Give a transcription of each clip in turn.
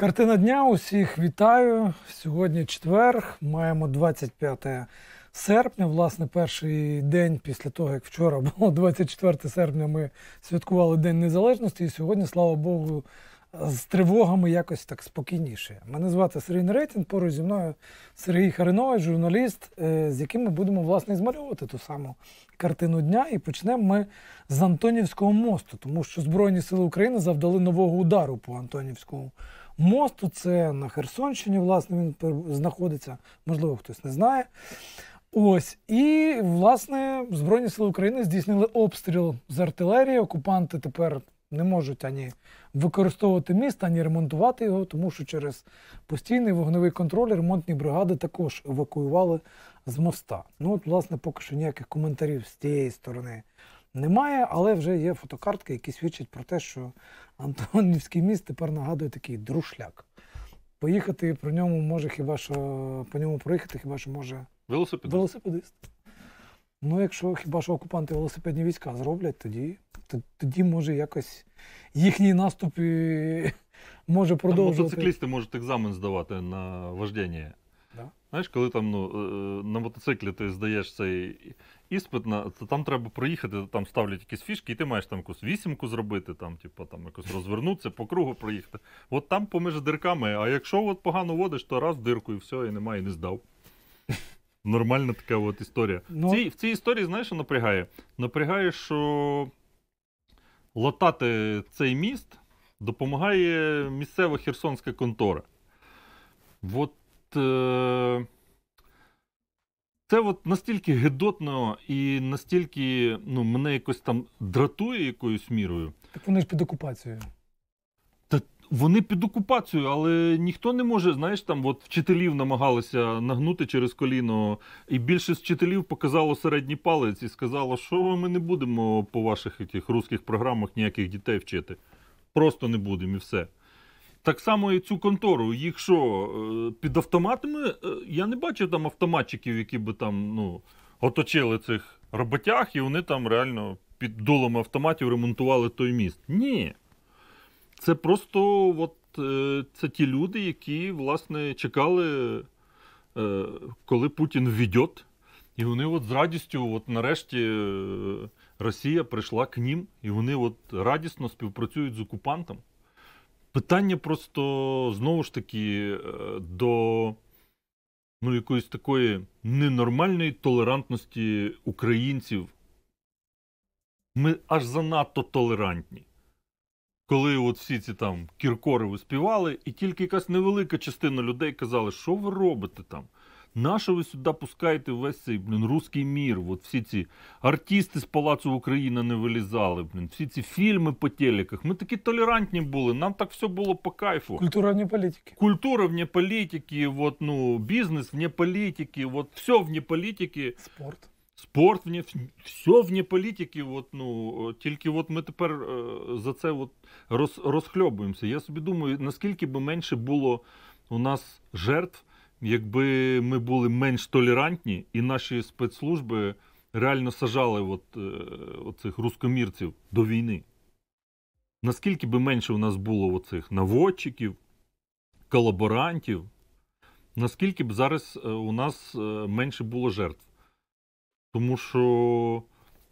Картина дня усіх вітаю. Сьогодні четвер, маємо 25 серпня, власне, перший день після того, як вчора було 24 серпня, ми святкували День Незалежності, і сьогодні, слава Богу, з тривогами якось так спокійніше. Мене звати Сергій Неретін, поруч зі мною Сергій Харинович, журналіст, е, з яким ми будемо власне змальовувати ту саму картину дня. І почнемо ми з Антонівського мосту, тому що Збройні Сили України завдали нового удару по Антонівському мосту мосту. Це на Херсонщині, власне, він знаходиться, можливо, хтось не знає. Ось і власне Збройні сили України здійснили обстріл з артилерії. Окупанти тепер не можуть ані використовувати міст, ані ремонтувати його, тому що через постійний вогневий контроль ремонтні бригади також евакуювали з моста. Ну от, власне, поки що ніяких коментарів з тієї сторони немає, але вже є фотокартки, які свідчать про те, що Антонівський міст тепер нагадує такий друшляк. Поїхати про ньому може хіба що по ньому проїхати, хіба що може велосипедист. велосипедист. Ну, якщо хіба що окупанти велосипедні війська зроблять, тоді тоді може якось їхній наступ і може продовжувати. Мотоциклісти можуть екзамен здавати на вождіння. Да. Знаєш, коли там ну, е, на мотоциклі ти здаєш цей іспит на то там треба проїхати, там ставлять якісь фішки, і ти маєш там якусь вісімку зробити, там, типу, там якось розвернутися, по кругу проїхати. От там поміж дирками. А якщо от погано водиш, то раз дирку і все, і немає, і не здав. Нормальна така от історія. Ну... В, цій, в цій історії, знаєш, що напрягає? Напрягає, що латати цей міст допомагає місцева херсонська контора. От. Е... Це от настільки гидотно і настільки ну, мене якось там дратує якоюсь мірою. Так вони ж під окупацією. Та вони під окупацією, але ніхто не може, знаєш, там от вчителів намагалися нагнути через коліно, і більшість вчителів показало середній палець і сказало, що ми не будемо по ваших яких русських програмах ніяких дітей вчити. Просто не будемо і все. Так само і цю контору. Їх що е, під автоматами е, я не бачив там автоматчиків, які би там ну, оточили цих роботяг, і вони там реально під дулами автоматів ремонтували той міст. Ні. Це просто от, е, це ті люди, які власне чекали, коли Путін ввідьот. І вони от з радістю, от нарешті, Росія прийшла к ним, і вони от радісно співпрацюють з окупантом. Питання просто знову ж таки е, до ну, якоїсь такої ненормальної толерантності українців. Ми аж занадто толерантні. Коли от всі ці там кіркори виспівали, і тільки якась невелика частина людей казали, що ви робите там. Наше ви сюди пускаєте весь цей блін, русський мір? От всі ці артисти з Палацу Україна не вилізали, блін, всі ці фільми по телеках. Ми такі толерантні були, нам так все було по кайфу. Культура вне політики. Культура вне політики, от, ну, бізнес вне політики, от, все вне політики. Спорт. Спорт вне, все вне політики. От, ну, тільки от ми тепер е, за це от роз, розхльобуємося. Я собі думаю, наскільки би менше було у нас жертв якби ми були менш толерантні і наші спецслужби реально сажали от, е, от цих рускомірців до війни, наскільки би менше у нас було оцих наводчиків, колаборантів, наскільки б зараз е, у нас е, менше було жертв? Тому що.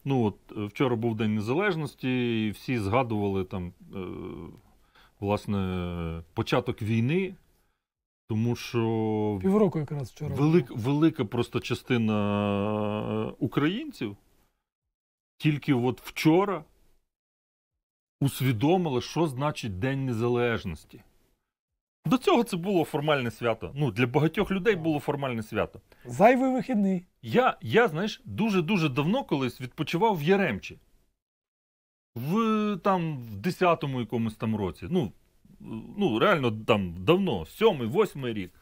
Ну, от вчора був День Незалежності, і всі згадували там, е, власне, початок війни, тому що півроку якраз вчора велик, велика просто частина е, українців тільки от вчора усвідомила, що значить День Незалежності. До цього це було формальне свято. Ну, Для багатьох людей було формальне свято. Зайвий вихідний. Я, я знаєш, дуже-дуже давно колись відпочивав в Яремчі. В там в 10-му якомусь там році. Ну, ну реально там давно, сьомий, восьмий рік.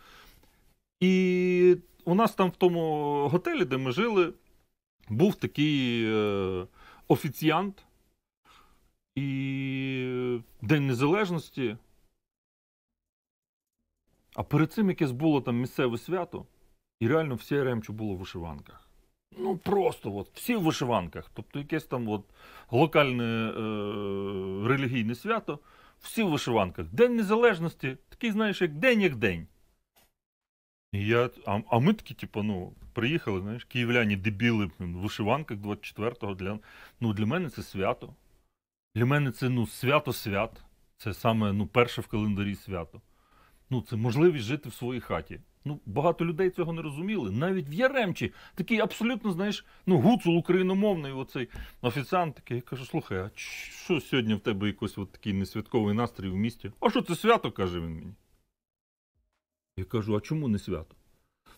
І у нас там в тому готелі, де ми жили, був такий е, офіціант і День Незалежності. А перед цим якесь було там місцеве свято, і реально все РМЧ було в вишиванках. Ну просто от, всі в вишиванках. Тобто якесь там от локальне е, релігійне свято всі в вишиванках. День Незалежності, такий, знаєш, як день, як день. І я, А а ми такі, типу, ну, приїхали, знаєш, київляні дебіли в вишиванках 24-го. Для, ну, для мене це свято. Для мене це ну, свято-свят. Це саме ну, перше в календарі свято. Ну, це можливість жити в своїй хаті. Ну, багато людей цього не розуміли. Навіть в Яремчі такий абсолютно, знаєш, ну гуцул україномовний, оцей офіціант такий. Я кажу, слухай, а що сьогодні в тебе якось от такий несвятковий настрій в місті? А що це свято? каже він мені. Я кажу, а чому не свято?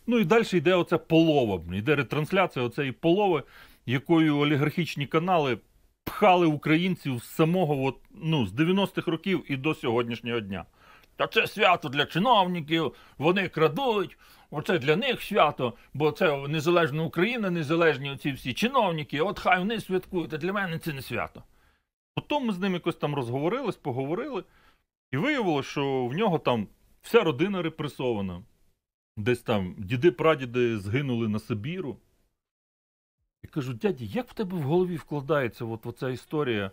Ну і далі йде оця полова. Йде ретрансляція оцеї полови, якою олігархічні канали пхали українців з самого, от, ну, з 90-х років і до сьогоднішнього дня. Та це свято для чиновників, вони крадуть. Оце для них свято, бо це незалежна Україна, незалежні оці всі чиновники. От хай вони святкують, а для мене це не свято. Потім ми з ним якось там розговорились, поговорили, і виявилося, що в нього там вся родина репресована. Десь там діди-прадіди згинули на Сибіру. І кажу, дяді, як в тебе в голові вкладається от, оця історія?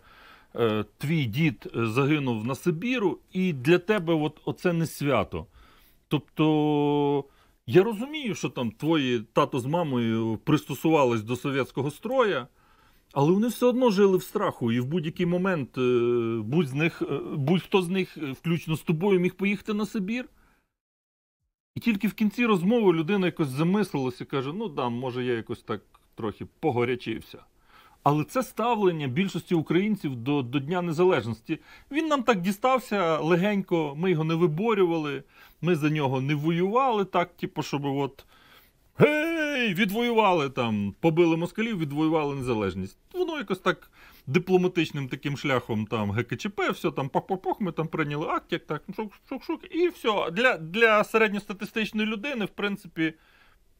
Е, твій дід е, загинув на Сибіру, і для тебе от, оце не свято. Тобто. Я розумію, що там твої тато з мамою пристосувались до совєтського строя, але вони все одно жили в страху, і в будь-який момент е, будь з них, будь-хто з них, включно з тобою, міг поїхати на Сибір. І тільки в кінці розмови людина якось замислилася і каже: ну да, може, я якось так трохи погорячився. Але це ставлення більшості українців до до Дня Незалежності. Він нам так дістався легенько, ми його не виборювали, ми за нього не воювали так, типу, щоб от гей, відвоювали там, побили москалів, відвоювали незалежність. Воно якось так дипломатичним таким шляхом там ГКЧП, все там пах-пах-пах, ми там прийняли акт, як так, шук-шук-шук, і все. Для, Для середньостатистичної людини, в принципі,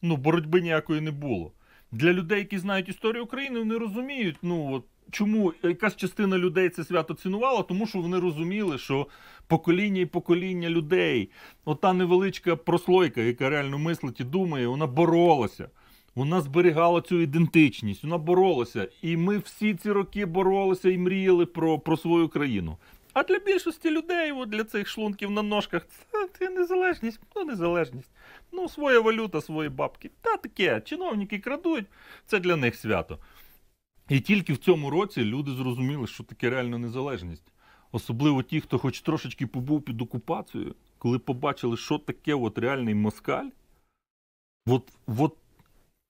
ну, боротьби ніякої не було для людей, які знають історію України, вони розуміють, ну от. Чому якась частина людей це свято цінувала? Тому що вони розуміли, що покоління і покоління людей, ота невеличка прослойка, яка реально мислить і думає, вона боролася, вона зберігала цю ідентичність, вона боролася. І ми всі ці роки боролися і мріяли про, про свою країну. А для більшості людей, от для цих шлунків на ножках, це незалежність, ну незалежність. Ну, своя валюта, свої бабки. Та таке, чиновники крадуть, це для них свято. І тільки в цьому році люди зрозуміли, що таке реальна незалежність. Особливо ті, хто хоч трошечки побув під окупацією, коли побачили, що таке от реальний москаль. От, от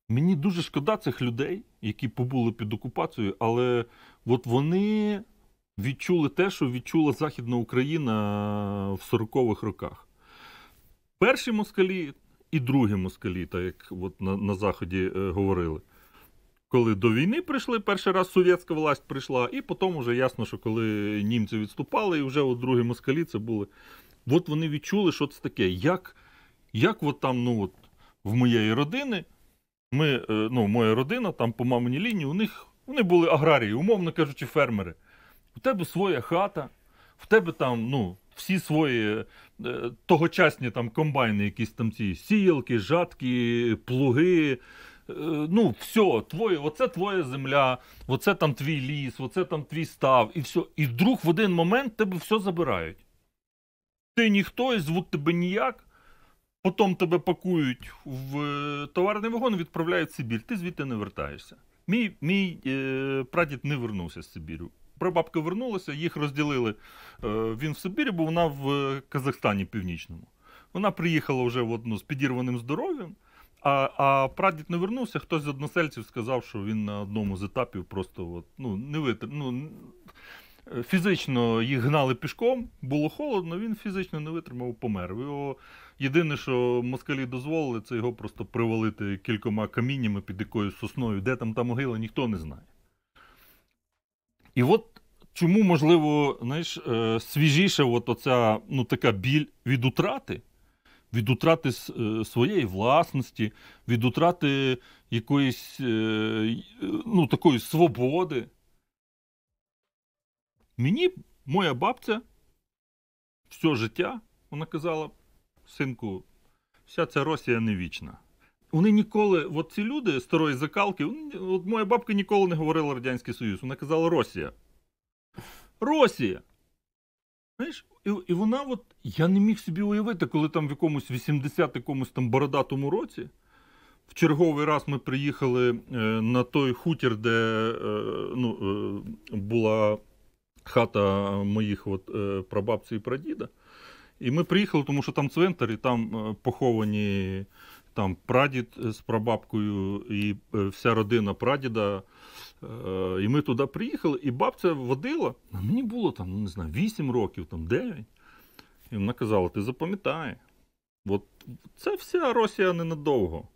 мені дуже шкода цих людей, які побули під окупацією, але от вони відчули те, що відчула Західна Україна е, в 40-х роках. Перші москалі і другі москалі, так як от на, на Заході е, говорили. Коли до війни прийшли, перший раз совєтська власть прийшла, і потім вже ясно, що коли німці відступали, і вже от другі москалі це були. От вони відчули, що це таке. Як як от там, ну от в моєї родини, ми, е, ну, моя родина, там по маминій лінії, у них вони були аграрії, умовно кажучи, фермери. У тебе своя хата, в тебе там, ну. Всі свої е, тогочасні там комбайни, якісь там ці сіялки, жатки, плуги. Е, ну, все, твоє, оце твоя земля, оце там твій ліс, оце там твій став, і все. І вдруг в один момент тебе все забирають. Ти ніхто і звуть тебе ніяк. Потім тебе пакують в е, товарний вагон і відправляють в Сибір. Ти звідти не вертаєшся. Мій мій прадід не вернувся з Сибіру прабабка вернулася, їх розділили. Е, він в Сибірі, бо вона в е, Казахстані Північному. Вона приїхала вже в одну з підірваним здоров'ям, а а прадід не вернувся. Хтось з односельців сказав, що він на одному з етапів просто от, ну, не витр... ну, е, Фізично їх гнали пішком, було холодно, він фізично не витримав, помер. Його Єдине, що москалі дозволили, це його просто привалити кількома каміннями під якоюсь сосною. Де там та могила, ніхто не знає. І от чому, можливо, знаєш, е, свіжіше от оця ну, така біль від утрати, від утрати е, своєї власності, від утрати якоїсь е, ну, такої свободи. Мені моя бабця все життя вона казала: синку, вся ця Росія не вічна. Вони ніколи, от ці люди старої закалки, от моя бабка ніколи не говорила Радянський Союз, вона казала Росія. Росія! Знаєш, і і вона, от, я не міг собі уявити, коли там в якомусь 80 якомусь там бородатому році, в черговий раз ми приїхали е, на той хутір, де е, ну, е, була хата моїх от, е, прабабці і прадіда. І ми приїхали, тому що там цвинтар, і там е, поховані там прадід е, з прабабкою і е, вся родина прадіда. Е, і ми туди приїхали, і бабця водила. А мені було там, ну, не знаю, 8 років, там 9. І вона казала: ти запам'ятай, от це вся Росія ненадовго.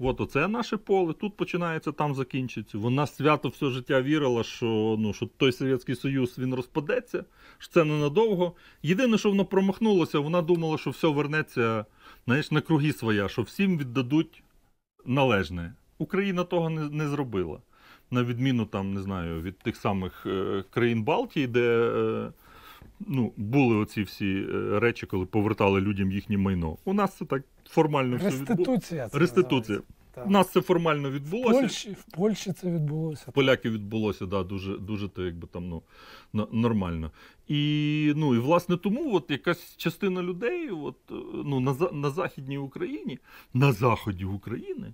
От оце наше поле, тут починається, там закінчиться. Вона свято все життя вірила, що ну, що той Совєтський Союз він розпадеться, що це ненадовго. Єдине, що вона промахнулася, вона думала, що все вернеться знаєш, на круги своя, що всім віддадуть належне. Україна того не, не зробила. На відміну там, не знаю, від тих самих е, країн Балтії, де е, ну, були оці всі е, речі, коли повертали людям їхнє майно. У нас це так формально все відбулося. Реституція. Це Реституція. У нас це формально відбулося. В Польщі в Польщі це відбулося. Поляки відбулося, да, дуже дуже то якби там ну, нормально. І ну, і власне тому от якась частина людей от, е, ну, на на Західній Україні, на Заході України.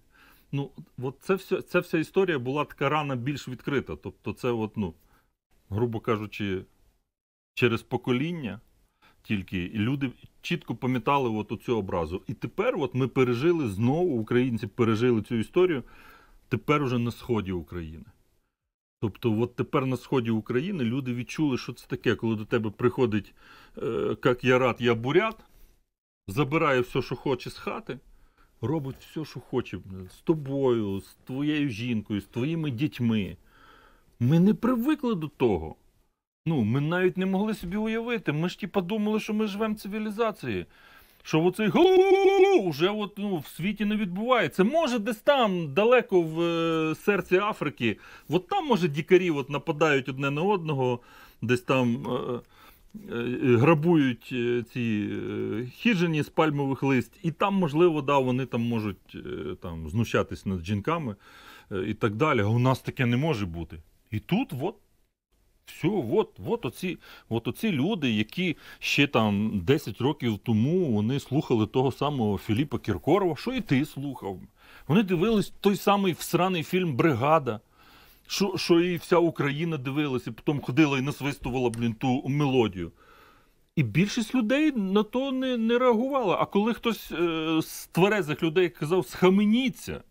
Ну, от це все, ця вся історія була така рана більш відкрита. Тобто, це, от, ну, грубо кажучи, через покоління тільки люди чітко пам'ятали от цю образу. І тепер, от ми пережили знову, українці пережили цю історію. Тепер уже на сході України. Тобто, от тепер на сході України люди відчули, що це таке, коли до тебе приходить е, як я рад, я бурят, забирає все, що хоче з хати, робить все, що хоче з тобою, з твоєю жінкою, з твоїми дітьми. Ми не привикли до того. Ну, ми навіть не могли собі уявити. Ми ж типа думали, що ми живемо в цивілізації. Що оцей вже от, ну, в світі не відбувається. Може, десь там, далеко в е, серці Африки, от там, може, дікарі от нападають одне на одного, десь там е, е, грабують е, ці е, хижині з пальмових лист, і там, можливо, да, вони там можуть е, там, знущатись над жінками і так далі. А у нас таке не може бути. І тут, от. Все, от от оці от оці люди, які ще там 10 років тому вони слухали того самого Філіпа Кіркорова, що і ти слухав. Вони дивились той самий всраний фільм Бригада. Що що і вся Україна дивилася, і потім ходила і насвистувала блін, ту мелодію. І більшість людей на то не не реагувала. А коли хтось е, з тверезих людей казав, схаменіться.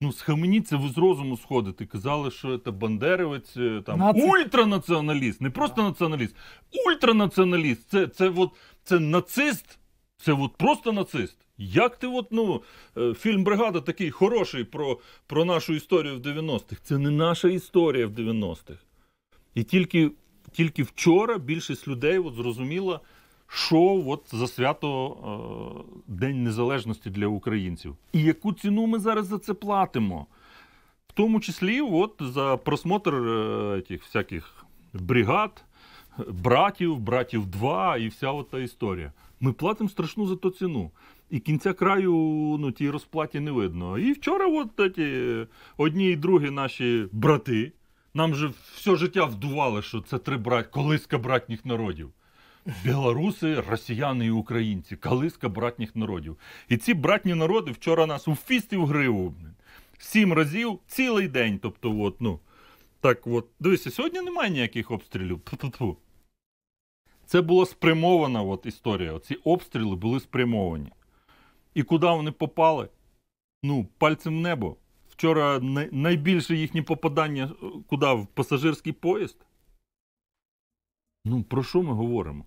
Ну, схаменіться, ви з розуму сходите. Казали, що це бандеревець, е, там Наци... ультранаціоналіст, не просто націоналіст, ультранаціоналіст. Це це, от, це нацист, це от просто нацист. Як ти, от, ну, е, фільм Бригада такий хороший про про нашу історію в 90-х. Це не наша історія в 90-х. І тільки тільки вчора більшість людей от, зрозуміла що от за свято е, День Незалежності для українців. І яку ціну ми зараз за це платимо? В тому числі от за просмотр е, тих всяких бригад, братів, братів 2 і вся от та історія. Ми платимо страшну за ту ціну. І кінця краю ну, тій розплаті не видно. І вчора от ті, одні і другі наші брати. Нам же все життя вдували, що це три брат... колиска братніх народів білоруси, росіяни і українці, калиска братніх народів. І ці братні народи вчора нас у фісті в гриву сім разів цілий день. Тобто, от, ну так от, дивися, сьогодні немає ніяких обстрілів. Ту-ту-ту. Це була спрямована от історія. Ці обстріли були спрямовані. І куди вони попали? Ну, пальцем в небо. Вчора найбільше їхні попадання е, куди в пасажирський поїзд? Ну, про що ми говоримо?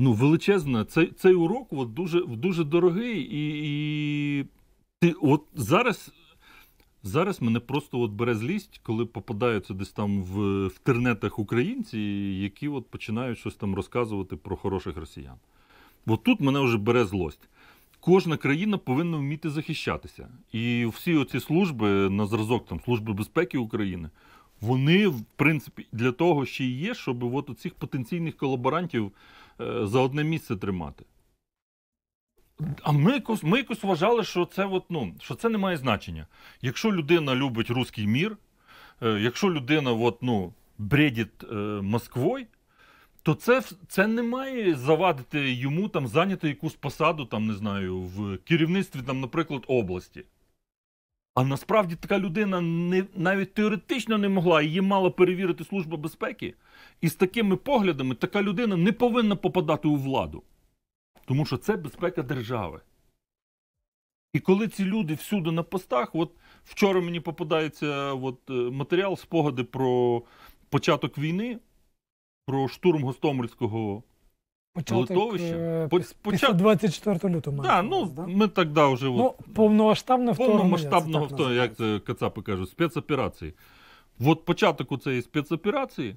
ну, величезна. Цей цей урок от дуже дуже дорогий. І і ти от зараз зараз мене просто от бере злість, коли попадаються десь там в в тернетах українці, які от починають щось там розказувати про хороших росіян. От тут мене вже бере злость. Кожна країна повинна вміти захищатися. І всі оці служби на зразок там Служби безпеки України, вони, в принципі, для того ще й є, щоб от оцих потенційних колаборантів Е, за одне місце тримати. А ми якось, ми якось вважали, що це от, ну, що це не має значення. Якщо людина любить русський мір, е, якщо людина от, ну, бредить е, Москвою, то це це не має завадити йому там зайняти якусь посаду, там не знаю, в керівництві, там, наприклад, області. А насправді така людина не навіть теоретично не могла, її мала перевірити Служба безпеки. І з такими поглядами така людина не повинна попадати у владу. Тому що це безпека держави. І коли ці люди всюди на постах, от вчора мені попадається от, е, матеріал спогади про початок війни, про штурм Гостомельського Литовище? Е, після 24 лютого. Да, ну, да? Ми тоді вже ну, повномасштабне вторгнення. Повномасштабного вторгнення, як це Кацапи кажуть, спецоперації. От початок у цієї спецоперації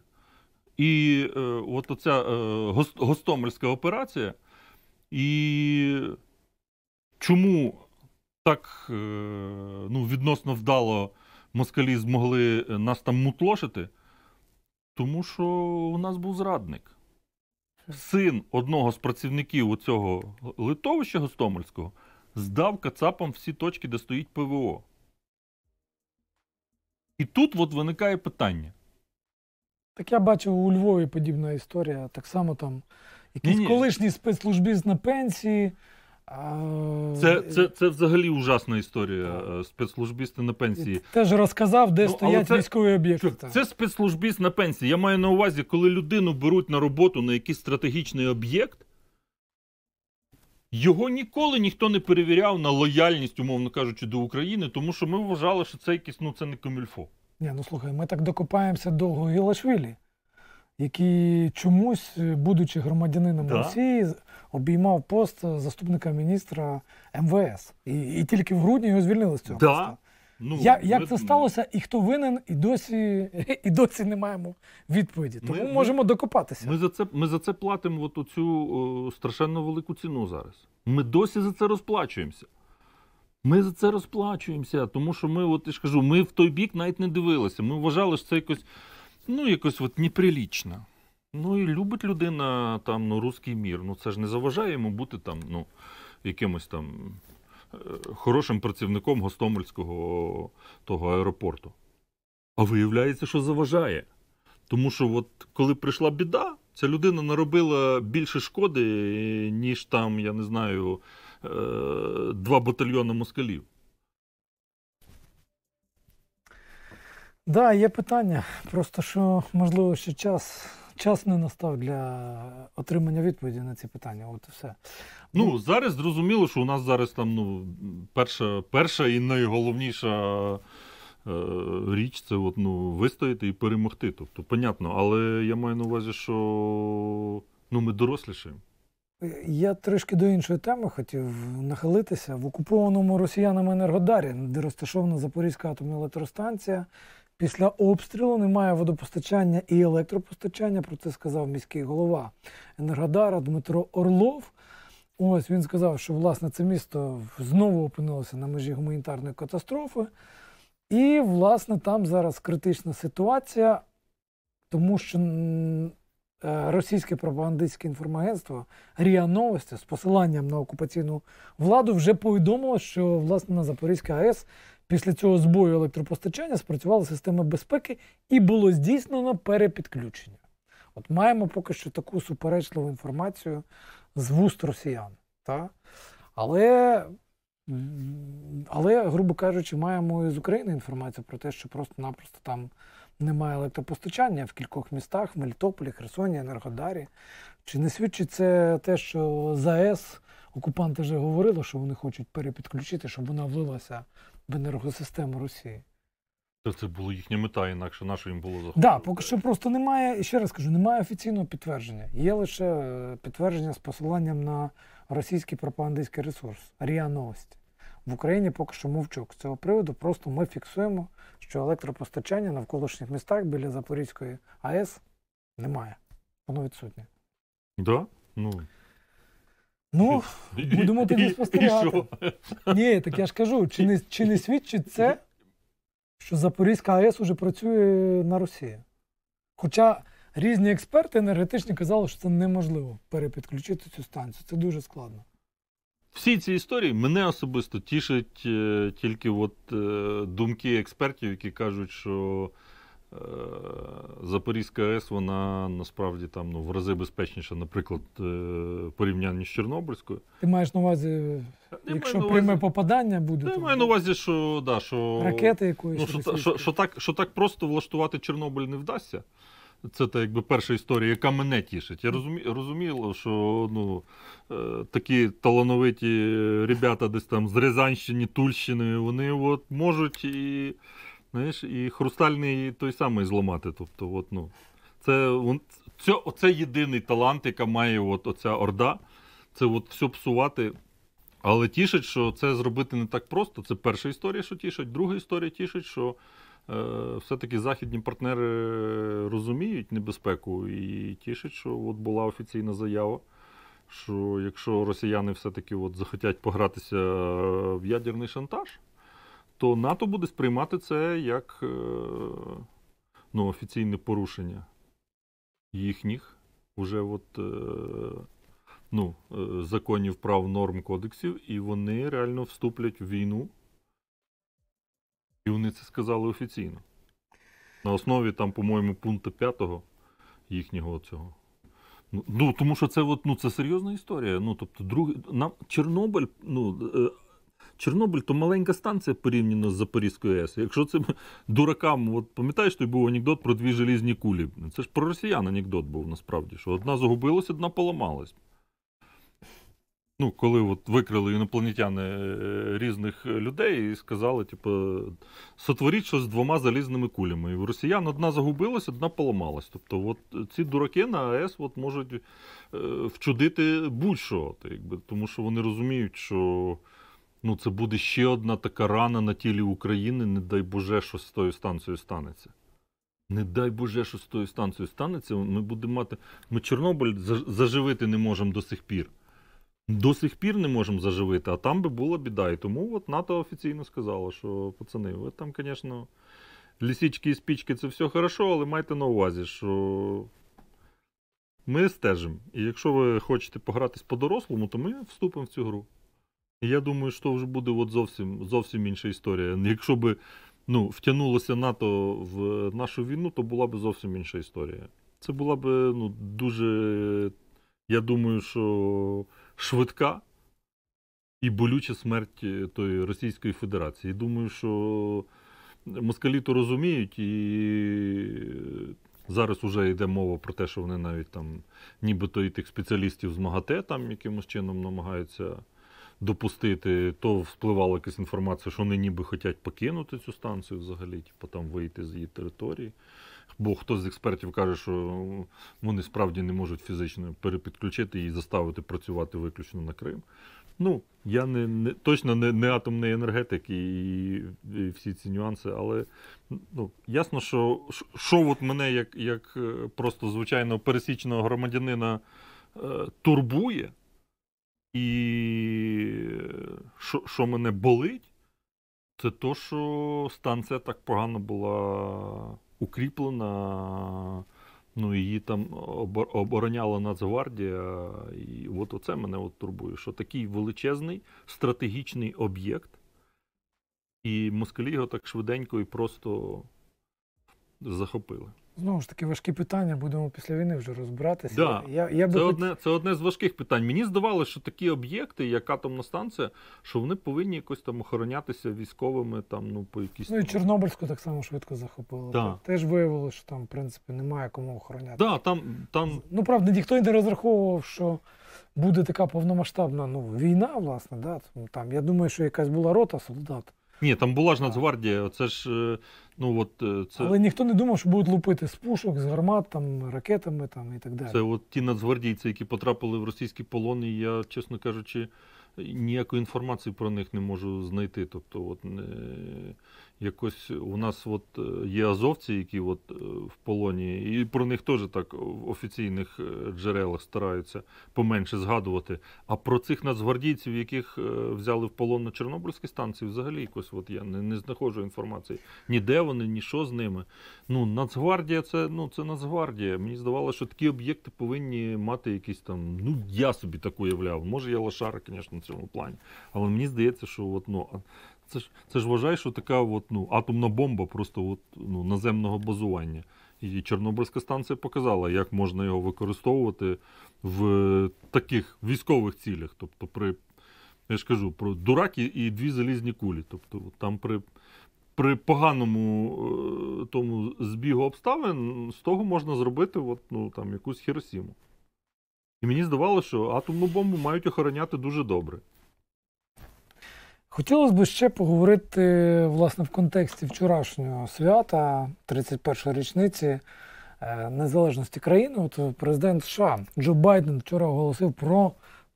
і е, от оця е, гост, гостомельська операція. І чому так е, ну, відносно вдало москалі змогли е, нас там мутлошити? Тому що у нас був зрадник син одного з працівників у цього литовища Гостомельського здав Кацапам всі точки, де стоїть ПВО. І тут от виникає питання. Так я бачив у Львові подібна історія. Так само там якийсь Ні-ні. колишній спецслужбіст на пенсії. Це е, це, це взагалі ужасна історія. Е, спецслужбісти на пенсії. Теж розказав, де ну, стоять це, військові об'єкти. Це спецслужбіст на пенсії. Я маю на увазі, коли людину беруть на роботу на якийсь стратегічний об'єкт. Його ніколи ніхто не перевіряв на лояльність, умовно кажучи, до України, тому що ми вважали, що це якісь ну це не комільфо. Ні, ну слухай, ми так докопаємося до гілашвілі який чомусь, е, будучи громадянином да. Росії, обіймав пост заступника міністра МВС. І і тільки в грудні його звільнили з цього. Да. Ну, Я, Як ми... це сталося, і хто винен, і досі і досі не маємо відповіді. Тому ми, можемо докопатися. Ми за це ми за це платимо от оцю страшенно велику ціну зараз. Ми досі за це розплачуємося. Ми за це розплачуємося, тому що ми, от я ж кажу, ми в той бік навіть не дивилися. Ми вважали, що це якось ну якось от неприлічна. Ну і любить людина там ну, русський мір. Ну це ж не заважає йому бути там, ну, якимось там е, хорошим працівником Гостомельського того аеропорту. А виявляється, що заважає. Тому що, от коли прийшла біда, ця людина наробила більше шкоди, е, ніж там, я не знаю, е, два батальйони москалів. да, є питання. Просто що можливо ще час час не настав для отримання відповіді на ці питання. От і все. Ну, ну зараз зрозуміло, що у нас зараз там ну, перша перша і найголовніша. Е, річ це от, ну, вистояти і перемогти. Тобто, понятно, але я маю на увазі, що ну, ми дорослішаємо. Я трошки до іншої теми хотів нахилитися в окупованому росіянами Енергодарі, де розташована Запорізька атомна електростанція. Після обстрілу немає водопостачання і електропостачання. Про це сказав міський голова Енергодара Дмитро Орлов. Ось він сказав, що власне це місто знову опинилося на межі гуманітарної катастрофи. І, власне, там зараз критична ситуація, тому що е, російське пропагандистське інформагентство Ріа Новості з посиланням на окупаційну владу вже повідомило, що власне на Запорізькій АЕС Після цього збою електропостачання спрацювала система безпеки і було здійснено перепідключення. От маємо поки що таку суперечливу інформацію з вуст росіян. Та? Але, але, грубо кажучи, маємо і з України інформацію про те, що просто-напросто там немає електропостачання в кількох містах, в Мелітополі, Херсоні, Енергодарі. Чи не свідчить це те, що ЗАЕС окупанти вже говорили, що вони хочуть перепідключити, щоб вона влилася в енергосистему Росії. Та це була їхня мета, інакше наша їм було захоплення. Так, да, поки що просто немає, ще раз кажу, немає офіційного підтвердження. Є лише е, підтвердження з посиланням на російський пропагандистський ресурс Ріа Новості. В Україні поки що мовчок. З цього приводу просто ми фіксуємо, що електропостачання на навколишніх містах біля Запорізької АЕС немає. Воно відсутнє. Да? Ну. Ну, будемо тоді спостерігати. Ні, так я ж кажу, чи не чи не свідчить це, що Запорізька АЕС уже працює на Росії? Хоча різні експерти енергетичні казали, що це неможливо перепідключити цю станцію. Це дуже складно. Всі ці історії мене особисто тішать е, тільки от е, думки експертів, які кажуть, що. Е, Запорізька АЕС, вона насправді там ну, в рази безпечніша, наприклад, е, порівняння з Чорнобильською. Ти маєш на увазі, е, якщо увазі, пряме попадання буде. Я маю на увазі, що да, що ракети якоїсь. Ну, що, що, що, що, так що так просто влаштувати Чорнобиль не вдасться. Це та якби перша історія, яка мене тішить. Я розумі, розуміло, що ну, такі талановиті ребята десь там з Рязанщини, Тульщини, вони от можуть і знаєш, і хрустальний той самий зламати. Тобто, от, ну, Це це, це єдиний талант, яка має от оця орда. Це от все псувати. Але тішить, що це зробити не так просто. Це перша історія, що тішить. Друга історія тішить, що е, все-таки західні партнери розуміють небезпеку і тішить, що от була офіційна заява. Що якщо росіяни все-таки от захотять погратися в ядерний шантаж, то НАТО буде сприймати це як е, ну, офіційне порушення їхніх уже от, е, ну, е, законів прав норм кодексів, і вони реально вступлять в війну. І вони це сказали офіційно. На основі, там, по-моєму, пункту 5 їхнього цього. Ну, ну, Тому що це от, ну, це серйозна історія. Ну, тобто, друг... Нам Чорнобиль, ну, Чорнобиль то маленька станція порівняно з Запорізькою АЕС. Якщо цим дуракам, от пам'ятаєш, той був анекдот про дві желізні кулі. Це ж про росіян анекдот був насправді, що одна загубилась, одна поламалась. Ну, коли от викрили інопланетяни е, різних людей і сказали, типу, сотворіть щось з двома залізними кулями. І у росіян одна загубилась, одна поламалась. Тобто, от ці дураки на АЕС от можуть е, вчудити будь-що, тому що вони розуміють, що ну це буде ще одна така рана на тілі України. Не дай Боже, що з тою станцією станеться. Не дай Боже, що з тою станцією станеться. Ми будемо мати. Ми Чорнобиль заживити не можемо до сих пір. До сих пір не можемо заживити, а там би була біда. І тому от НАТО офіційно сказало, що пацани, ви там, звісно, лісічки і спічки це все хорошо, але майте на увазі, що ми стежимо. І якщо ви хочете погратись по-дорослому, то ми вступимо в цю гру. Я думаю, що вже буде от зовсім зовсім інша історія. Якщо б ну, втягнулося НАТО в нашу війну, то була б зовсім інша історія. Це була б ну, дуже, я думаю, що швидка і болюча смерть е, тої Російської Федерації. Думаю, що москалі то розуміють, і е, зараз вже йде мова про те, що вони навіть там, нібито і тих спеціалістів з МАГАТЕ там якимось чином намагаються допустити, то впливала якась інформація, що вони ніби хочуть покинути цю станцію взагалі, типу, там вийти з її території. Бо хто з експертів каже, що вони справді не можуть фізично перепідключити і заставити працювати виключно на Крим. Ну, я не, не точно не не атомний енергетик і, і, і всі ці нюанси, але ну, ясно, що що от мене, як як е, просто звичайного пересічного громадянина, е, турбує. І що що мене болить, це то, що станція так погано була укріплена, ну її там обороняла Нацгвардія. І от оце мене от турбує, що такий величезний стратегічний об'єкт, і москалі його так швиденько і просто захопили. Знову ж таки, важкі питання, будемо після війни вже розбиратися. Да. Я, я би Це хотів... одне це одне з важких питань. Мені здавалося, що такі об'єкти, як атомна станція, що вони повинні якось там охоронятися військовими, там, ну, по якійсь. Ну і Чорнобильську так само швидко захопили. Да. Тобто теж виявилося, що там, в принципі, немає кому охоронятися. Да, там, там... Ну, правда, ніхто не розраховував, що буде така повномасштабна ну, війна, власне. да? Там, Я думаю, що якась була рота солдат. Ні, там була ж Нацгвардія, це ж. Е, ну от е, це. Але ніхто не думав, що будуть лупити з пушок, з гармат, там, ракетами там, і так далі. Це от ті нацгвардійці, які потрапили в російські полони, я, чесно кажучи, ніякої інформації про них не можу знайти. Тобто, от. Не якось у нас от е, є азовці, які от е, в полоні, і про них теж так в офіційних е, джерелах стараються поменше згадувати. А про цих нацгвардійців, яких взяли в полон на Чорнобильській станції, взагалі якось от я не, не знаходжу інформації ніде вони, ні що з ними. Ну, Нацгвардія це ну, це Нацгвардія. Мені здавалося, що такі об'єкти повинні мати якісь там. Ну, я собі так уявляв. Може, я лошара, звісно, на цьому плані. Але мені здається, що от, ну, це ж це ж вважає, що така от, ну, атомна бомба просто от, ну, наземного базування. І Чорнобильська станція показала, як можна його використовувати в таких військових цілях. Тобто, при, я ж кажу, про дурак і дві залізні кулі. Тобто, там при при поганому е, тому збігу обставин з того можна зробити от, ну, там, якусь хіросіму. І мені здавалося, що атомну бомбу мають охороняти дуже добре. Хотілося б ще поговорити власне в контексті вчорашнього свята, 31-ї річниці е, незалежності країни. От президент США Джо Байден вчора оголосив про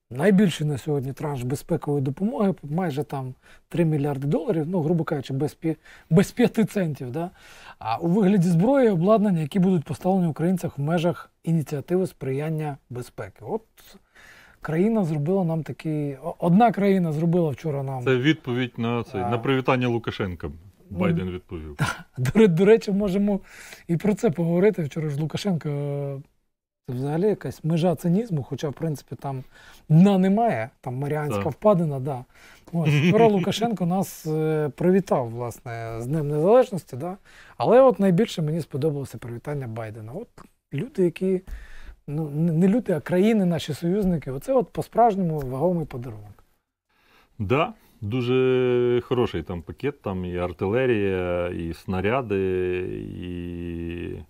найбільший на сьогодні транш безпекової допомоги, майже там 3 мільярди доларів, ну грубо кажучи, без пі... без 5 центів. Да? А у вигляді зброї і обладнання, які будуть поставлені українцях в межах ініціативи сприяння безпеки. От країна зробила нам такі. Одна країна зробила вчора нам. Це відповідь на цей на привітання Лукашенка. Ну, Байден відповів. До, до речі, можемо і про це поговорити. Вчора ж Лукашенко це взагалі якась межа цинізму, хоча, в принципі, там дна немає, там Маріанська так. впадина, да. Ось, Вчора Лукашенко нас е, привітав, власне, з Днем Незалежності, да. але от найбільше мені сподобалося привітання Байдена. От люди, які ну, не люди, а країни, наші союзники. Оце от по-справжньому вагомий подарунок. Так, да, дуже хороший там пакет, там і артилерія, і снаряди, і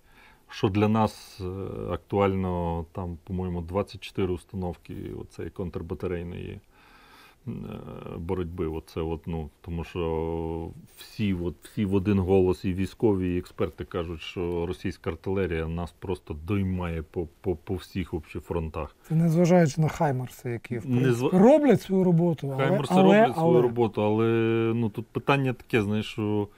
що для нас е, актуально, там, по-моєму, 24 установки оцей контрбатарейної. Е, боротьби. Оце от, ну, Тому що всі от, всі в один голос, і військові, і експерти кажуть, що російська артилерія нас просто доймає по по, по всіх взагалі, фронтах. Це незважаючи на Хаймарси, які в принципі, Незв... роблять свою роботу. Але, Хаймарси але, роблять але... свою роботу, але ну, тут питання таке, знаєш, що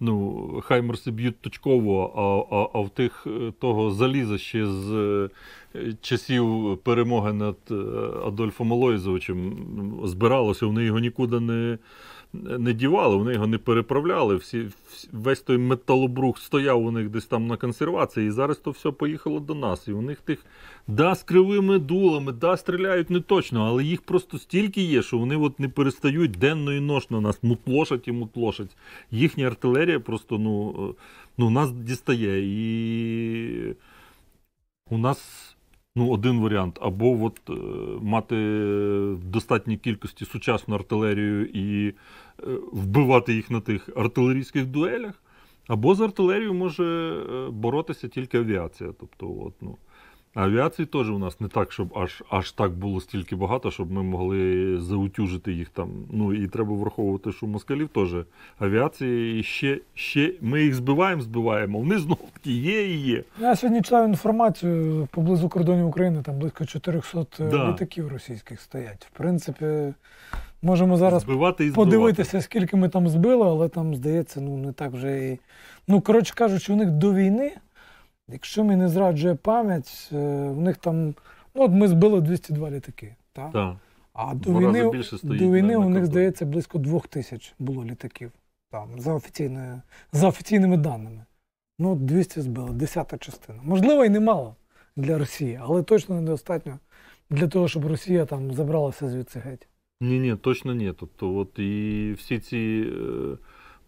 ну, хаймерси б'ють точково, а а, а в тих е, того заліза ще з е, часів перемоги над е, Адольфом Алойзовичем збиралося, вони його нікуди не не дівали, вони його не переправляли. Всі, Весь той металобрух стояв у них десь там на консервації, і зараз то все поїхало до нас. І у них тих да з кривими дулами, да, стріляють не точно, але їх просто стільки є, що вони от не перестають денно і ношно нас мутлошать і мутлошать. Їхня артилерія просто ну, е, ну нас дістає. І у нас. Ну, один варіант. Або от, е, мати в достатній кількості сучасну артилерію і е, вбивати їх на тих артилерійських дуелях, або з артилерією може е, боротися тільки авіація. Тобто, от, ну. Авіації теж у нас не так, щоб аж аж так було стільки багато, щоб ми могли заутюжити їх там. Ну і треба враховувати, що москалів теж авіації ще ще ми їх збиваємо, збиваємо. Вони знов таки є і є. Я сьогодні читав інформацію поблизу кордонів України, там близько 400 е, да. літаків російських стоять. В принципі, можемо зараз збивати і збивати. подивитися, скільки ми там збили, але там здається, ну не так вже і ну коротше кажучи, у них до війни. Якщо мені не зраджує пам'ять, е, в них там. Ну, от ми збили 202 літаки. Так? Так. А до війни, стоїть до війни на у них, здається, близько двох тисяч було літаків. Там, за, за офіційними даними. Ну, 200 збили, десята частина. Можливо, і немало для Росії, але точно недостатньо для того, щоб Росія там забралася звідси геть. Ні, ні, точно ні. Тобто, от і всі ці е,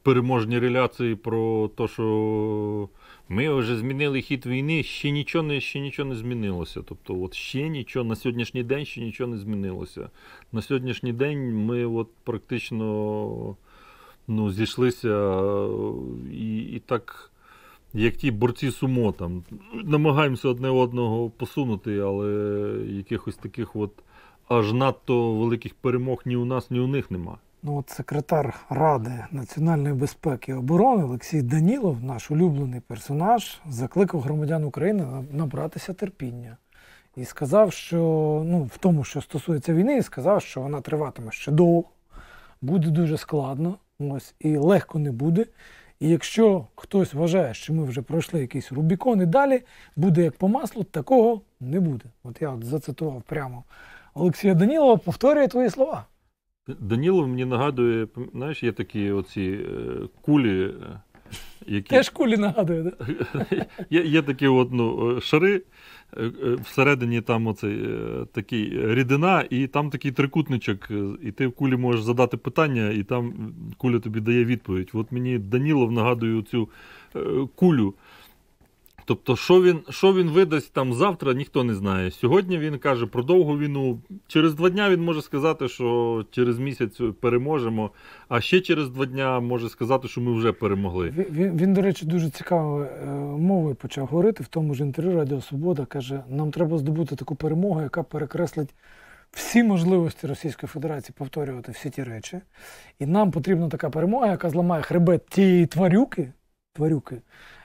переможні реляції про те, що ми вже змінили хід війни, ще нічого не ще нічого не змінилося. Тобто, от ще нічого на сьогоднішній день ще нічого не змінилося. На сьогоднішній день ми от практично ну, зійшлися і, і так. Як ті борці сумо там намагаємося одне одного посунути, але якихось таких от аж надто великих перемог ні у нас, ні у них немає. Ну, от Секретар Ради національної безпеки і оборони Олексій Данілов, наш улюблений персонаж, закликав громадян України набратися терпіння і сказав, що ну, в тому, що стосується війни, і сказав, що вона триватиме ще довго, буде дуже складно, ось і легко не буде. І якщо хтось вважає, що ми вже пройшли якийсь Рубікон і далі, буде як по маслу, такого не буде. От я от зацитував прямо Олексія Данілова, повторює твої слова. Данілов мені нагадує, знаєш, є такі оці е, кулі. Е, які... Теж кулі нагадує, так? Да? Є, є такі от, ну, е, шари, всередині там оцей, такий рідина, і там такий трикутничок, і ти в кулі можеш задати питання, і там куля тобі дає відповідь. От мені Данілов нагадує цю кулю. Тобто, що він що він видасть там завтра, ніхто не знає. Сьогодні він каже про довгу війну. Через два дня він може сказати, що через місяць переможемо, а ще через два дня може сказати, що ми вже перемогли. Він, він, він до речі, дуже цікавою е, мовою почав говорити в тому ж інтерв'ю Радіо Свобода каже: нам треба здобути таку перемогу, яка перекреслить. Всі можливості Російської Федерації повторювати всі ті речі, і нам потрібна така перемога, яка зламає хребет тієї тварюки, тварюки,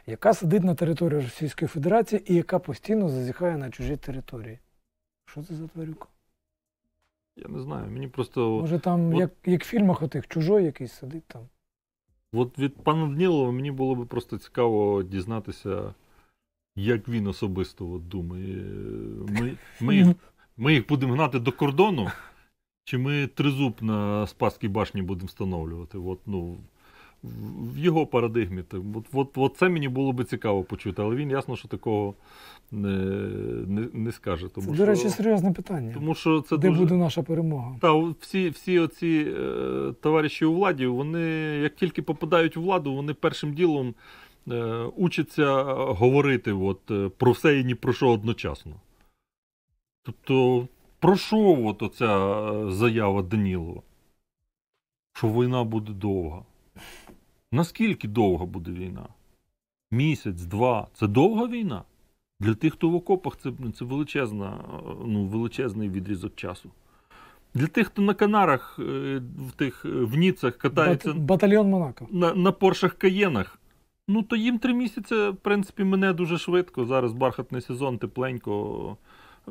яка сидить на території Російської Федерації і яка постійно зазіхає на чужі території. Що це за тварюка? Я не знаю. Мені просто. Може, там, От... як як в фільмах отих, чужой якийсь сидить там. От від пана Днілова мені було б просто цікаво дізнатися, як він особисто от думає. Ми ми, їх, ми їх будемо гнати до кордону, чи ми тризуб на Спасській башні будемо встановлювати? От, ну, в його парадигмі. От, от, от це мені було би цікаво почути, але він ясно, що такого не не, не скаже. Тому, це, До речі, серйозне питання. Тому що це Де дуже... буде наша перемога? Та всі всі оці е, товариші у владі, вони як тільки попадають у владу, вони першим ділом е, учаться говорити от, е, про все і ні про що одночасно. Тобто, про що от оця е, заява Данілова? Що війна буде довга? Наскільки довго буде війна? Місяць, два. Це довга війна? Для тих, хто в окопах, це це величезна, ну, величезний відрізок часу. Для тих, хто на Канарах, е, в тих е, в Ніцах катається батальйон Монако. на на Поршах Каєнах, ну то їм три місяці, в принципі, мене дуже швидко. Зараз бархатний сезон, тепленько,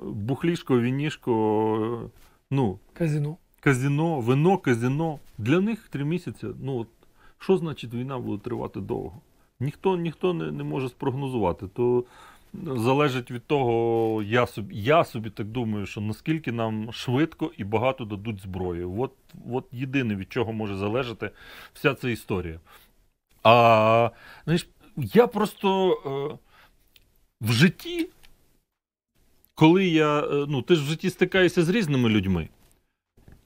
бухлішко, вінішко, ну, казіно. Казіно, вино, казіно. Для них три місяці. ну, от, що значить війна буде тривати довго? Ніхто ніхто не не може спрогнозувати. То е, залежить від того, я собі я собі так думаю, що наскільки нам швидко і багато дадуть зброї. От, от єдине, від чого може залежати вся ця історія. А знаєш, я просто е, в житті, коли я. Е, ну, Ти ж в житті стикаєшся з різними людьми.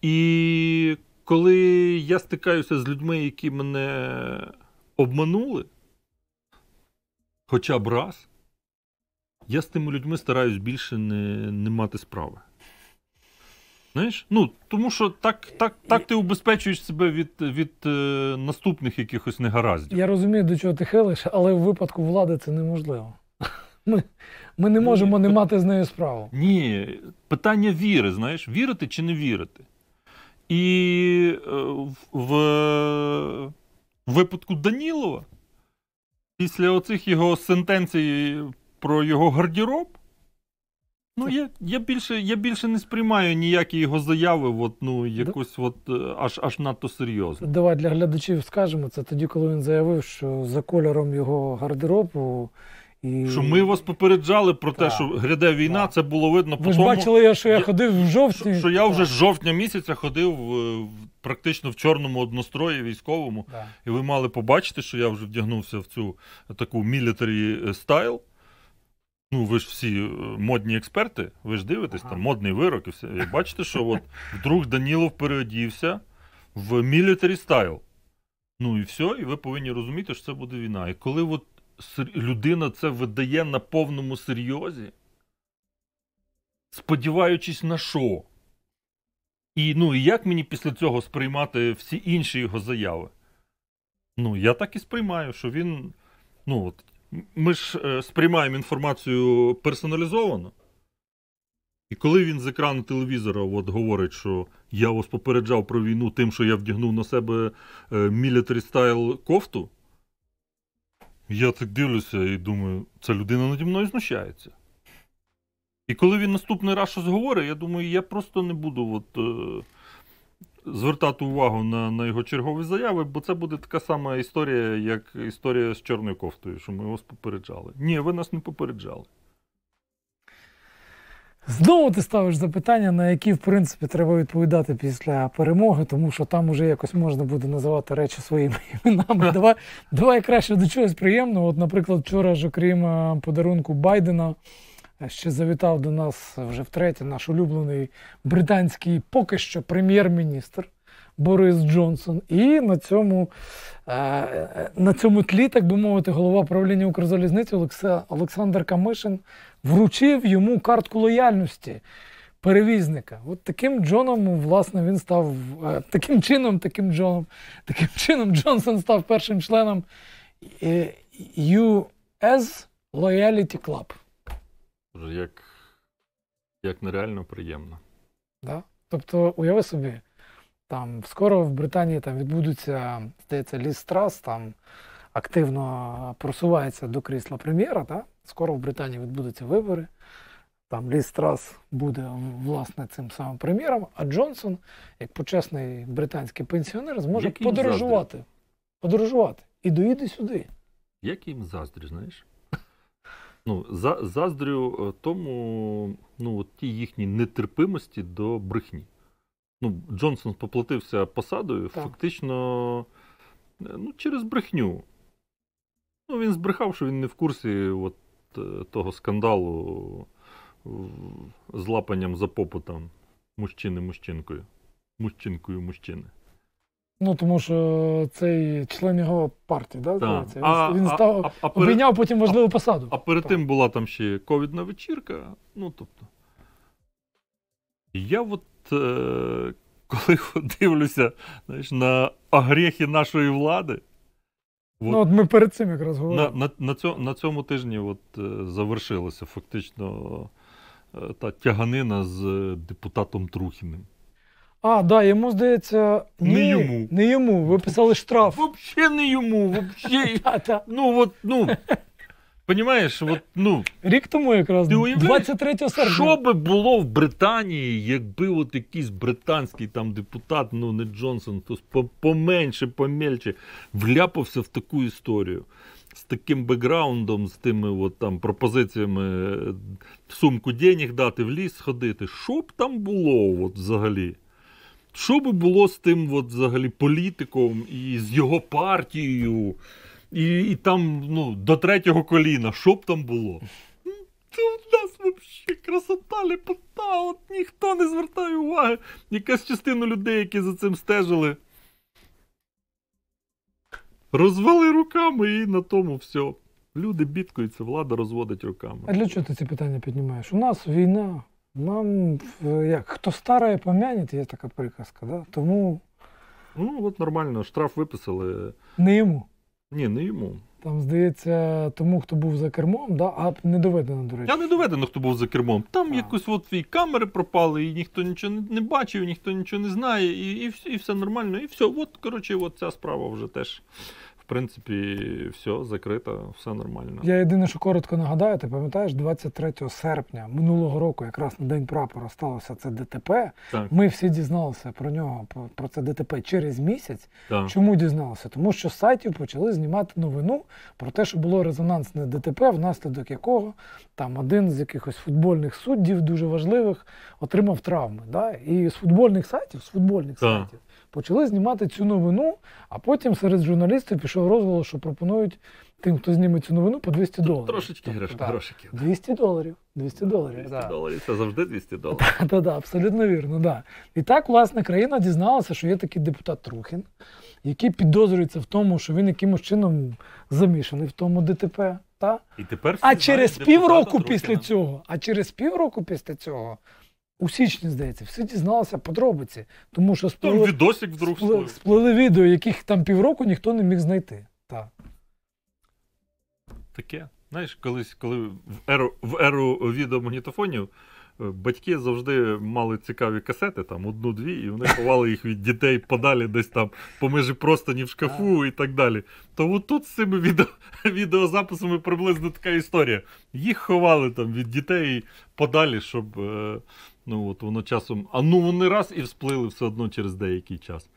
І коли я стикаюся з людьми, які мене обманули хоча б раз, я з тими людьми стараюсь більше не не мати справи. Знаєш? Ну, Тому що так так, так ти убезпечуєш себе від від е, наступних якихось негараздів. Я розумію, до чого ти хилиш, але в випадку влади це неможливо. Ми ми не можемо не мати з нею справу. Ні, питання віри, знаєш, вірити чи не вірити. І е, в випадку Данілова, після оцих його сентенцій про його гардероб, ну я я, більше я більше не сприймаю ніякі його заяви, от, ну, якось от, е, аж аж надто серйозно. Давай для глядачів скажемо це тоді, коли він заявив, що за кольором його гардеробу. Що ми вас попереджали про те, що гряде війна, це було видно по Ви ж бачили, що я ходив в жовтні. Що я вже з жовтня місяця ходив е, практично в чорному однострої військовому, і ви мали побачити, що я вже вдягнувся в цю таку мілітарі е, стайл. Ну, ви ж всі е, модні експерти, ви ж дивитесь, ага. там модний вирок і все. І бачите, що от вдруг Данілов переодівся в мілітарі стайл. Ну і все, і ви повинні розуміти, що це буде війна. І коли от людина це видає на повному серйозі, сподіваючись на що? І ну, і як мені після цього сприймати всі інші його заяви? Ну, я так і сприймаю, що він. Ну, от, Ми ж е, сприймаємо інформацію персоналізовано. І коли він з екрану телевізора от, говорить, що я вас попереджав про війну тим, що я вдягнув на себе мілітарі е, стайл кофту. Я так дивлюся і думаю, ця людина наді мною знущається. І коли він наступний раз щось говорить, я думаю, я просто не буду от, е, звертати увагу на на його чергові заяви, бо це буде така сама історія, як історія з чорною кофтою, що ми вас попереджали. Ні, ви нас не попереджали. Знову ти ставиш запитання, на які в принципі треба відповідати після перемоги, тому що там уже якось можна буде називати речі своїми іменами. Давай давай краще до чогось приємного. От, наприклад, вчора ж, окрім е, подарунку Байдена, е, ще завітав до нас вже втретє наш улюблений британський поки що прем'єр-міністр. Борис Джонсон. І на цьому е, на цьому тлі, так би мовити, голова правління Укрзалізниці Олександр Камишин вручив йому картку лояльності перевізника. От таким Джоном, власне, він став е, таким чином, таким Джоном, таким чином Джонсон став першим членом US е, Loyalty Club. Як як нереально приємно. Да? Тобто, уяви собі, там скоро в Британії там відбудуться, здається, Ліс Трас там активно просувається до крісла прем'єра. Та? Скоро в Британії відбудуться вибори. Там Ліс Трас буде власне цим самим прем'єром, а Джонсон, як почесний британський пенсіонер, зможе як подорожувати. Їм подорожувати. І доїде сюди. Як їм заздрю, знаєш? Ну, за, Заздрю е, тому ну, от ті їхні нетерпимості до брехні ну, Джонсон поплатився посадою так. фактично е, ну, через брехню. Ну, Він збрехав, що він не в курсі от, е, того скандалу з лапанням за попитом мужчини мужчинкою. Мужчинкою мужчини. Ну, тому що цей член його партії, да, здається, а, він а, став а, обійняв потім важливу посаду. А перед так. тим була там ще ковідна вечірка. Ну тобто. Я от Е, коли дивлюся знаєш, на огріхи нашої влади. От, ну, от ми перед цим якраз говорили. На на, на, цьому тижні от, е, завершилася фактично е, та тяганина з депутатом Трухіним. А, да, йому здається, ні, не йому. Не йому. Ви писали штраф. Взагалі не йому. Взагалі. Ну, от, ну. Понімаєш, от, ну рік тому якраз 23 серпня. Що би було в Британії, якби от якийсь британський там депутат, ну не Джонсон, то поменше, помельче, вляпався в таку історію з таким бекграундом, з тими от там пропозиціями е, сумку денег дати, в ліс ходити. Що б там було от взагалі? Що би було з тим, от взагалі, політиком і з його партією? і і там ну, до третього коліна, що б там було? Ну, це в нас взагалі красота, лепота, от ніхто не звертає уваги. Якась частина людей, які за цим стежили. Розвели руками і на тому все. Люди бідкуються, влада розводить руками. А для чого ти ці питання піднімаєш? У нас війна. Нам е, як хто старе помянет, є така приказка, да? тому. Ну, от нормально, штраф виписали. Не йому. Ні, не йому. Там, здається, тому, хто був за кермом, да? а не доведено, до речі. Я не доведено, хто був за кермом. Там а. якось от і камери пропали, і ніхто нічого не бачив, ніхто нічого не знає, і і, і все нормально. І все. От, коротше, от ця справа вже теж принципі, все закрито, все нормально. Я єдине, що коротко нагадаю, ти пам'ятаєш, 23 серпня минулого року, якраз на день прапора, сталося це ДТП. Так. Ми всі дізналися про нього, про це ДТП через місяць. Так. Чому дізналися? Тому що з сайтів почали знімати новину про те, що було резонансне ДТП, внаслідок якого там один з якихось футбольних суддів, дуже важливих, отримав травми. Да? І з футбольних сайтів, з футбольних так. сайтів почали знімати цю новину, а потім серед журналістів пішов розголос, що пропонують тим, хто зніме цю новину, по 200 доларів. Трошечки тобто, грошиків. 200 доларів. 200 доларів. 200 да. доларів. Це завжди 200 доларів. Так, да, да, абсолютно вірно. Да. І так, власне, країна дізналася, що є такий депутат Трухін, який підозрюється в тому, що він якимось чином замішаний в тому ДТП. Та? І тепер а через півроку після цього, а через півроку після цього у січні, здається, всі дізналися подробиці, тому що сплили, там відосик вдруг сплили, сплили відео, яких там півроку ніхто не міг знайти. Так. Таке. Знаєш, колись, коли в еру в еру відеомагнітофонів е, батьки завжди мали цікаві касети, там одну-дві, і вони ховали їх від дітей подалі, десь там по межі простані в шкафу і так далі. То отут з цими відео, відеозаписами приблизно така історія. Їх ховали там від дітей подалі, щоб. Е- Ну от воно часом. А ну вони раз і всплили все одно через деякий час.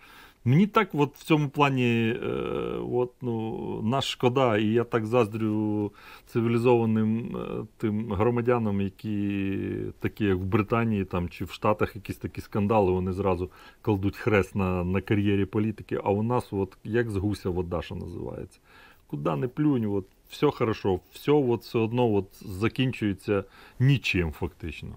Мені так от в цьому плані е, от, ну, наш шкода, і я так заздрю цивілізованим е, тим громадянам, які такі, як в Британії там, чи в Штатах якісь такі скандали, вони зразу кладуть хрест на на кар'єрі політики. А у нас, от, як з гуся вода, що називається. Куди не плюнь, от, все хорошо, все от, все одно от, закінчується нічим фактично.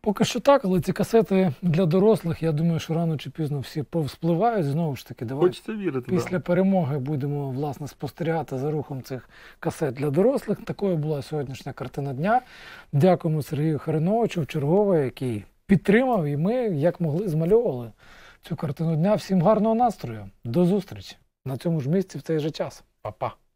Поки що так, але ці касети для дорослих, я думаю, що рано чи пізно всі повспливають. Знову ж таки, давай Хочеться вірити, після да. перемоги будемо власне спостерігати за рухом цих касет для дорослих. Такою була сьогоднішня картина дня. Дякуємо Сергію Хариновичу, чергове, який підтримав, і ми як могли змальовували цю картину дня. Всім гарного настрою. До зустрічі на цьому ж місці в цей же час. Па-па.